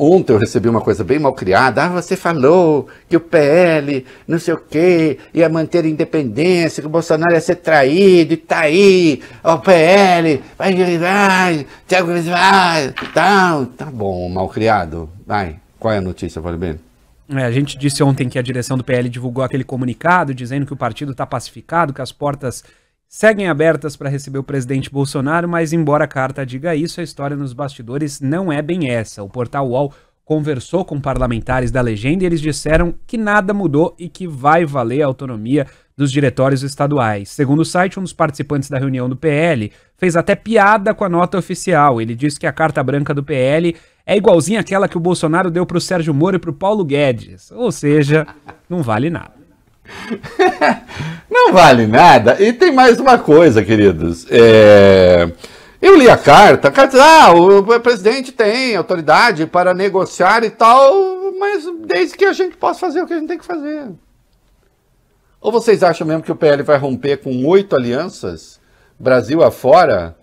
Ontem eu recebi uma coisa bem mal criada. Ah, você falou que o PL, não sei o quê, ia manter a independência, que o Bolsonaro ia ser traído, e tá aí, o PL, vai, vai, vai, vai, tá, tá bom, mal criado. Vai, qual é a notícia, Valibene? É, a gente disse ontem que a direção do PL divulgou aquele comunicado dizendo que o partido está pacificado, que as portas seguem abertas para receber o presidente Bolsonaro, mas embora a carta diga isso, a história nos bastidores não é bem essa. O portal UOL conversou com parlamentares da legenda e eles disseram que nada mudou e que vai valer a autonomia dos diretórios estaduais. Segundo o site, um dos participantes da reunião do PL fez até piada com a nota oficial. Ele disse que a carta branca do PL é igualzinha àquela que o Bolsonaro deu para o Sérgio Moro e para o Paulo Guedes. Ou seja, não vale nada. não vale nada. E tem mais uma coisa, queridos. É... Eu li a carta, a carta diz, ah, o presidente tem autoridade para negociar e tal, mas desde que a gente possa fazer o que a gente tem que fazer. Ou vocês acham mesmo que o PL vai romper com oito alianças, Brasil afora,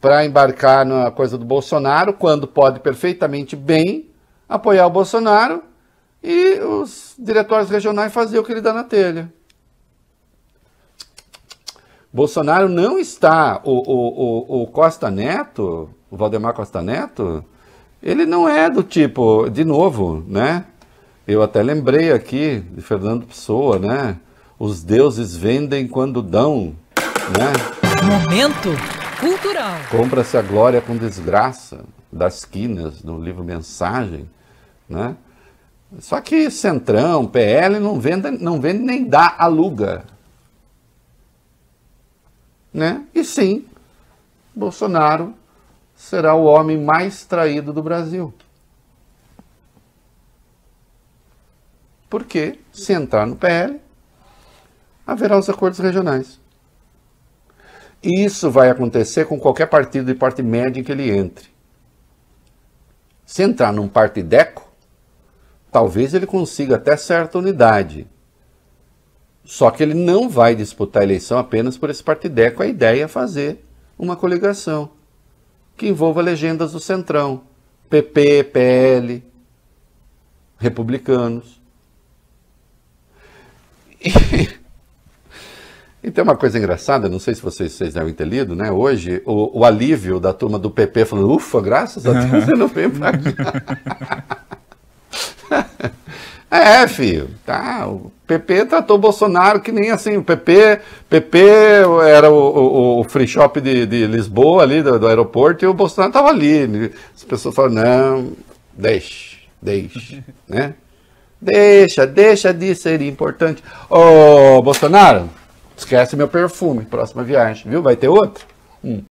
para embarcar na coisa do Bolsonaro, quando pode perfeitamente bem apoiar o Bolsonaro e os diretórios regionais faziam o que ele dá na telha. Bolsonaro não está, o, o, o, o Costa Neto, o Valdemar Costa Neto, ele não é do tipo, de novo, né? Eu até lembrei aqui de Fernando Pessoa, né? Os deuses vendem quando dão, né? Momento cultural. Compra-se a glória com desgraça, das quinas, no livro Mensagem, né? Só que Centrão, PL não vende, não vende nem dá, aluga. Né? E sim, Bolsonaro será o homem mais traído do Brasil. Porque, se entrar no PL, haverá os acordos regionais. E isso vai acontecer com qualquer partido de parte média em que ele entre. Se entrar num partideco, talvez ele consiga até certa unidade. Só que ele não vai disputar a eleição apenas por esse partideco. A ideia é fazer uma coligação que envolva legendas do Centrão, PP, PL, republicanos. E... E tem uma coisa engraçada, não sei se vocês, vocês devem ter lido, né? Hoje, o, o alívio da turma do PP falando, ufa, graças a Deus você não vem pra cá. É, filho, tá, o PP tratou o Bolsonaro que nem assim, o PP, PP era o, o, o free shop de, de Lisboa ali, do, do, aeroporto, e o Bolsonaro tava ali, né, as pessoas falam, não, deixa, deixa, né? Deixa, deixa de ser importante. Ô, Bolsonaro, esquece meu perfume, próxima viagem, viu? Vai ter outro? Hum.